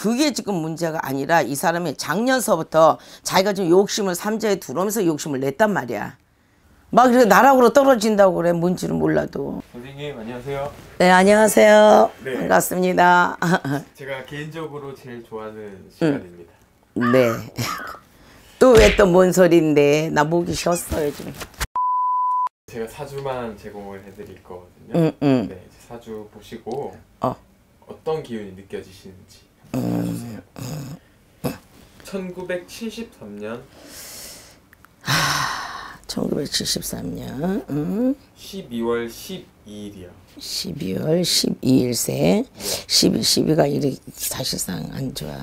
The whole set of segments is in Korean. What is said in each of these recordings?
그게 지금 문제가 아니라 이 사람이 작년서부터 자기가 좀 욕심을 삼자에 들어오면서 욕심을 냈단 말이야. 막 그래 나락으로 떨어진다고 그래 뭔지는 몰라도. 선생님 안녕하세요. 네 안녕하세요. 네. 반갑습니다. 제가 개인적으로 제일 좋아하는 음. 시간입니다. 음. 네. 또왜또뭔 소리인데 나 목이 쉬었어요 지금. 제가 사주만 제공을 해드릴 거거든요. 음, 음. 네 사주 보시고 어. 어떤 기운이 느껴지시는지. 1973년 1973년 응? 12월 12일이야. 12월 12일세 12, 12가 일이 사실상 안 좋아.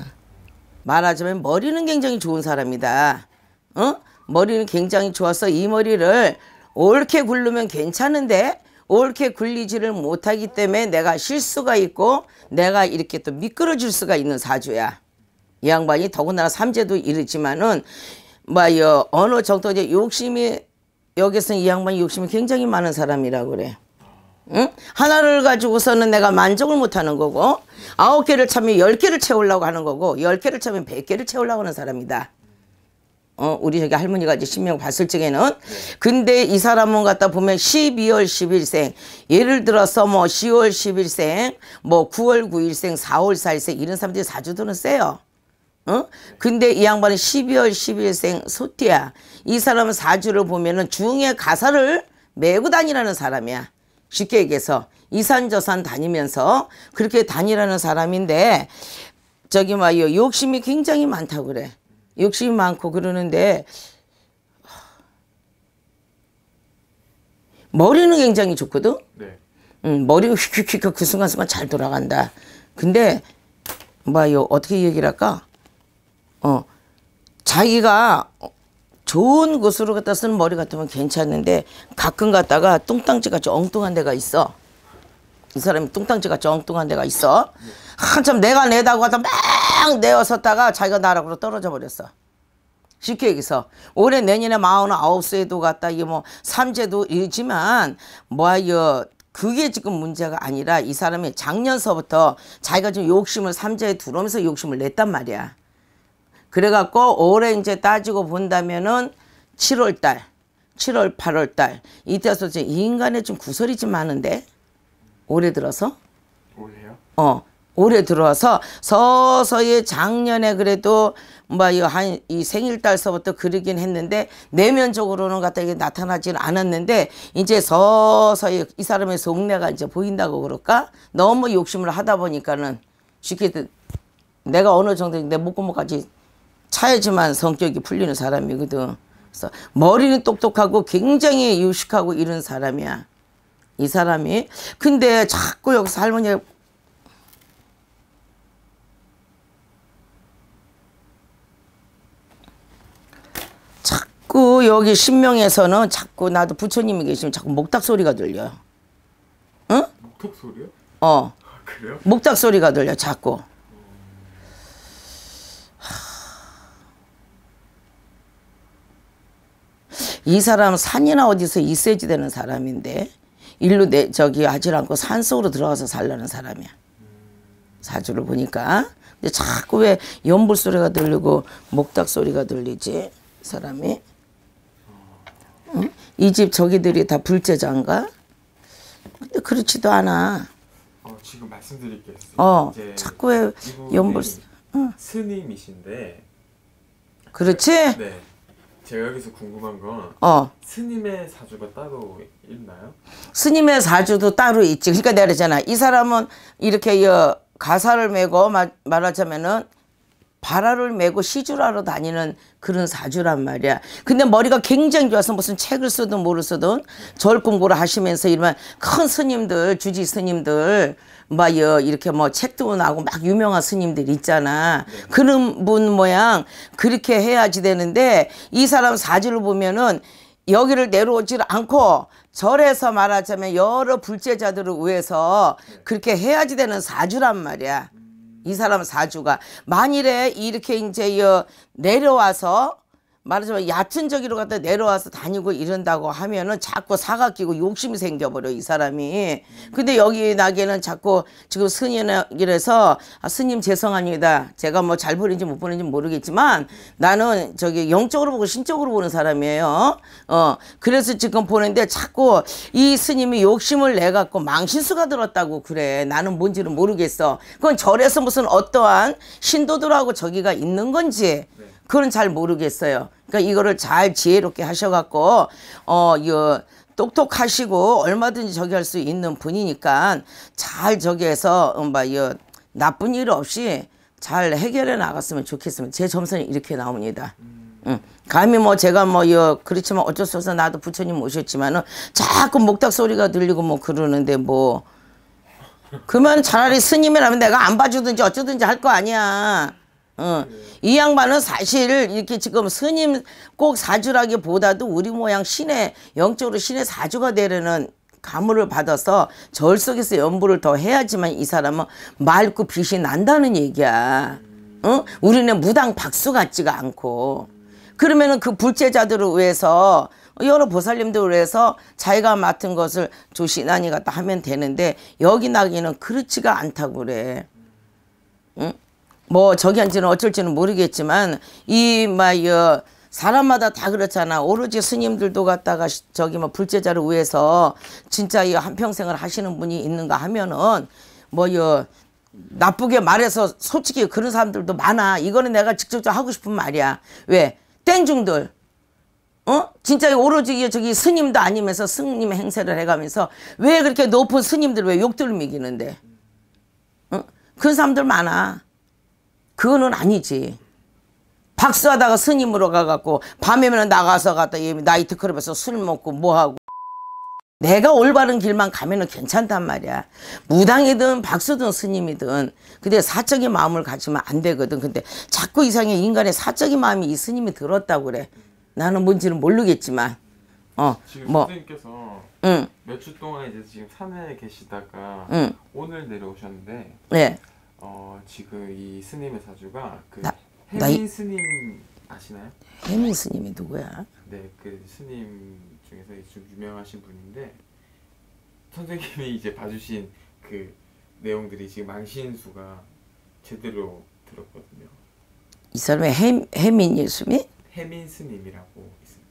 말하자면 머리는 굉장히 좋은 사람이다. 어? 머리는 굉장히 좋아서 이 머리를 옳게 굴르면 괜찮은데 옳게 굴리지를 못하기 때문에 내가 실수가 있고 내가 이렇게 또 미끄러질 수가 있는 사주야. 이 양반이 더군다나 삼재도 이르지만은 뭐여 언 정도의 욕심이 여기서는 이 양반이 욕심이 굉장히 많은 사람이라 그래. 응? 하나를 가지고서는 내가 만족을 못하는 거고 아홉 개를 차면 열 개를 채우려고 하는 거고 열 개를 차면 백 개를 채우려고 하는 사람이다. 어, 우리 저기 할머니가 이제 신명 봤을 적에는. 근데 이 사람은 갖다 보면 12월 10일생, 예를 들어서 뭐 10월 10일생, 뭐 9월 9일생, 4월 4일생, 이런 사람들이 사주도는 세요. 어? 근데 이 양반은 12월 10일생 소띠야. 이 사람은 사주를 보면은 중에 가사를 메고 다니라는 사람이야. 쉽게 얘기해서 이산저산 다니면서 그렇게 다니라는 사람인데 저기 뭐요 욕심이 굉장히 많다고 그래. 욕심이 많고 그러는데 머리는 굉장히 좋거든. 네. 응, 음, 머리가 휙휙휙 그 순간순간 잘 돌아간다. 근데 뭐요 어떻게 얘기를 할까? 어 자기가 좋은 곳으로 갖다 쓰는 머리 같으면 괜찮은데 가끔 갔다가 똥땅지 같이 엉뚱한 데가 있어. 이 사람이 뚱땅지가 정뚱한 데가 있어. 한참 내가 내다고 하다 막 내어섰다가 자기가 나락으로 떨어져 버렸어. 쉽게 얘기해서 올해 내년에 마흔 아홉 세도 갔다 이게 뭐 삼재도 일지만 뭐하여 그게 지금 문제가 아니라 이 사람이 작년서부터 자기가 지금 욕심을 삼재에 들어오면서 욕심을 냈단 말이야. 그래갖고 올해 이제 따지고 본다면은 7월달, 7월, 8월달 이때서 인간의 좀 구설이 좀 많은데 올해 들어서? 올해요? 어. 올해 들어와서 서서히 작년에 그래도 뭐한이 이 생일달서부터 그리긴 했는데 내면적으로는 갖다 이게 나타나질 않았는데 이제 서서히 이 사람의 속내가 이제 보인다고 그럴까? 너무 욕심을 하다 보니까는 쉽게 그 내가 어느 정도 내 목구멍까지 차야지만 성격이 풀리는 사람이거든. 그래서 머리는 똑똑하고 굉장히 유식하고 이런 사람이야. 이 사람이. 근데 자꾸 여기서 할머니 자꾸 여기 신명에서는 자꾸 나도 부처님이 계시면 자꾸 목탁 소리가 들려요. 응? 목탁 소리요? 어. 아, 그래요? 목탁 소리가 들려 자꾸. 이 사람 산이나 어디서 이세지 되는 사람인데 일로 내 저기 하질 않고 산 속으로 들어가서 살라는 사람이야. 사주를 보니까. 근데 자꾸 왜 연불 소리가 들리고 목닥 소리가 들리지? 사람이. 응? 이집 저기들이 다불제자가 근데 그렇지도 않아. 어, 지금 말씀드릴게요. 어, 자꾸 왜 연불 스님이신데. 그렇지? 네. 제가 여기서 궁금한 건 어. 스님의 사주가 따로 있나요? 스님의 사주도 따로 있지. 그러니까 내가 그랬잖아. 이 사람은 이렇게 여, 가사를 메고 마, 말하자면은 바라를 메고 시주하러 다니는 그런 사주란 말이야. 근데 머리가 굉장히 좋아서 무슨 책을 쓰든 모르 쓰든 절 공부를 하시면서 이러면 큰 스님들, 주지 스님들, 막 이렇게 뭐 책도 나고 막 유명한 스님들 있잖아. 그런 분 모양 그렇게 해야지 되는데 이 사람 사주를 보면은 여기를 내려오지 않고 절에서 말하자면 여러 불제자들을 위해서 그렇게 해야지 되는 사주란 말이야. 이 사람 사주가 만일에 이렇게 이제 내려와서 말하자면 얕은 저기로 갔다 내려와서 다니고 이런다고 하면은 자꾸 사각 끼고 욕심이 생겨버려 이 사람이 근데 여기 나게는 자꾸 지금 스님이라서 아, 스님 죄송합니다 제가 뭐 잘 보는지 못 보는지 모르겠지만 나는 저기 영적으로 보고 신적으로 보는 사람이에요 어 그래서 지금 보는데 자꾸 이 스님이 욕심을 내 갖고 망신수가 들었다고 그래 나는 뭔지는 모르겠어 그건 절에서 무슨 어떠한 신도들하고 저기가 있는 건지 네. 그건 잘 모르겠어요. 그러니까 이거를 잘 지혜롭게 하셔갖고 어, 이 똑똑하시고 얼마든지 저기 할 수 있는 분이니까 잘 저기해서 뭐이 음, 나쁜 일 없이 잘 해결해 나갔으면 좋겠습니다. 제 점수는 이렇게 나옵니다. 응. 음. 감히 뭐 제가 뭐 여, 그렇지만 어쩔 수 없어 나도 부처님 오셨지만은 자꾸 목탁 소리가 들리고 뭐 그러는데 뭐 그러면 차라리 스님이라면 내가 안 봐주든지 어쩌든지 할 거 아니야. 어. 네. 이 양반은 사실 이렇게 지금 스님 꼭 사주라기보다도 우리 모양 신의 영적으로 신의 사주가 되려는 가물을 받아서 절 속에서 연부를 더 해야지만 이 사람은 맑고 빛이 난다는 얘기야. 어? 우리는 무당 박수 같지가 않고 그러면은 그 불제자들을 위해서 여러 보살님들을 위해서 자기가 맡은 것을 조신하니 갖다 하면 되는데 여기 나기는 그렇지가 않다고 그래. 응? 뭐 저기 한지는 어쩔지는 모르겠지만 이 마 여 사람마다 다 그렇잖아. 오로지 스님들도 갔다가 저기 뭐 불제자를 위해서 진짜 이 한평생을 하시는 분이 있는가 하면은 뭐 여 나쁘게 말해서 솔직히 그런 사람들도 많아. 이거는 내가 직접적으로 하고 싶은 말이야. 왜? 땡중들. 어? 진짜 오로지 저기 스님도 아니면서 스님 행세를 해가면서 왜 그렇게 높은 스님들 왜 욕들 을 먹이는데? 어? 그런 사람들 많아. 그거는 아니지. 박수하다가 스님으로 가갖고 밤에만 나가서 갔다 나이트클럽에서 술 먹고 뭐하고 내가 올바른 길만 가면은 괜찮단 말이야. 무당이든 박수든 스님이든. 근데 사적인 마음을 가지면 안 되거든. 근데 자꾸 이상해. 인간의 사적인 마음이 이 스님이 들었다고 그래. 나는 뭔지는 모르겠지만. 어, 지금 뭐. 선생님께서 응. 몇주 동안 이제 지금 산에 계시다가 응. 오늘 내려오셨는데. 네. 어 지금 이 스님의 사주가 그 나, 해민 나이... 스님 아시나요? 해민 스님이 누구야? 네, 그 스님 중에서 좀 유명하신 분인데 선생님이 이제 봐주신 그 내용들이 지금 망신수가 제대로 들었거든요. 이 사람의 해, 민예수 해민 스님이라고 있습니다.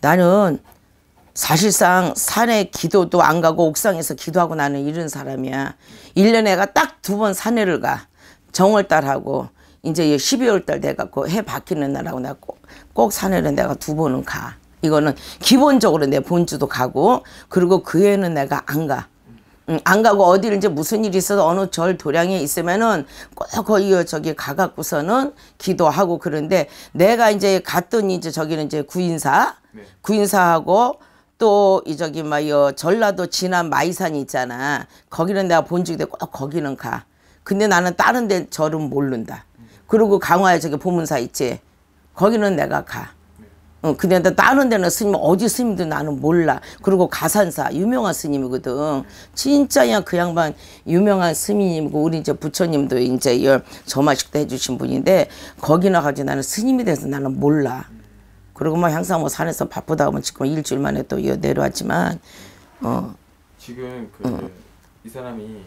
나는 사실상 산에 기도도 안 가고 옥상에서 기도하고 나는 이런 사람이야. 1년에 가딱 두 번 산에를 가. 정월달하고 이제 12월달 돼갖고 해 바뀌는 날하고 내가 꼭, 꼭 산에를 내가 두 번은 가. 이거는 기본적으로 내 본주도 가고 그리고 그 해는 내가 안 가. 응, 음, 안 가고 어디를 이제 무슨 일이 있어서 어느 절 도량에 있으면은 꼭 거기 저기 가갖고서는 기도하고 그런데 내가 이제 갔더니 이제 저기는 이제 구인사, 네. 구인사하고 또이 저기 뭐여 전라도 진안 마이산 이 있잖아. 거기는 내가 본 적이 꼭 거기는 가. 근데 나는 다른 데 절은 모른다. 그리고 강화에 저기 보문사 있지. 거기는 내가 가. 어, 근데 다른 데는 스님 어디 스님도 나는 몰라. 그리고 가산사 유명한 스님이거든. 진짜야 그 양반 유명한 스님이고 우리 이제 부처님도 이제 열 점화식도 해주신 분인데 거기나 가지 나는 스님이돼서 나는 몰라. 그리고 뭐 항상 뭐 산에서 바쁘다 하면 지금 일주일 만에 또 내려왔지만 어 지금 그이 어. 사람이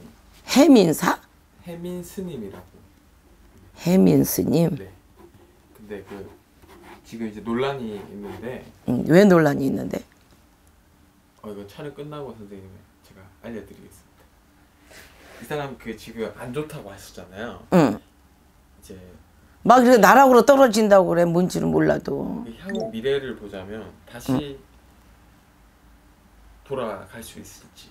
해민사? 해민 스님이라고. 해민 스님. 네. 근데 그 지금 이제 논란이 있는데. 음, 왜 논란이 있는데? 어 이거 촬영 끝나고 선생님 제가 알려드리겠습니다. 이 사람 그 지금 안 좋다고 하셨잖아요. 응. 이제 막 이렇게 나락으로 떨어진다고 그래 뭔지는 몰라도 그 향후 미래를 보자면 다시 응. 돌아갈 수 있을지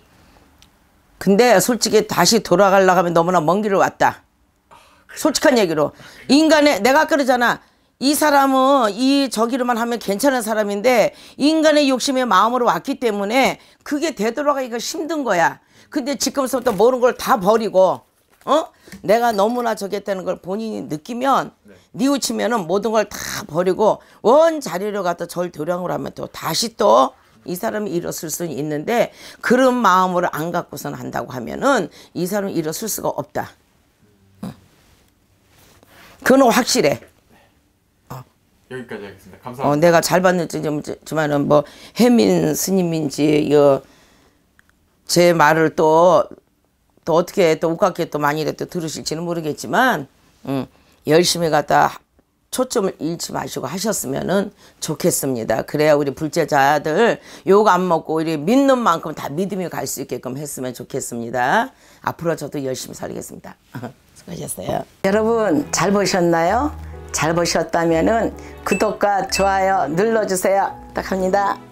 근데 솔직히 다시 돌아가려 하면 너무나 먼 길을 왔다 아, 솔직한 얘기로 아, 인간의 내가 그러잖아 이 사람은 이 저기로만 하면 괜찮은 사람인데 인간의 욕심의 마음으로 왔기 때문에 그게 되돌아가기가 힘든 거야 근데 지금서부터 모르는 걸 다 버리고 어? 내가 너무나 저겠다는 걸 본인이 느끼면 네. 뉘우치면은 모든 걸 다 버리고 원 자리로 갖다 절 도량으로 하면 또 다시 또 이 사람이 일었을 수는 있는데 그런 마음으로 안 갖고선 한다고 하면은 이 사람이 일었을 수가 없다. 그건 확실해. 어. 여기까지 하겠습니다. 어, 감사합니다. 어, 내가 잘 봤는지지만은 뭐 해민 스님인지 여, 제 말을 또또 어떻게 또 오깝게 또 많이 또 들으실지는 모르겠지만 음, 열심히 갖다 초점을 잃지 마시고 하셨으면은 좋겠습니다. 그래야 우리 불제자들 욕 안 먹고 우리 믿는 만큼 다 믿음이 갈 수 있게끔 했으면 좋겠습니다. 앞으로 저도 열심히 살겠습니다. 수고하셨어요. 여러분 잘 보셨나요? 잘 보셨다면은 구독과 좋아요 눌러주세요. 부탁합니다.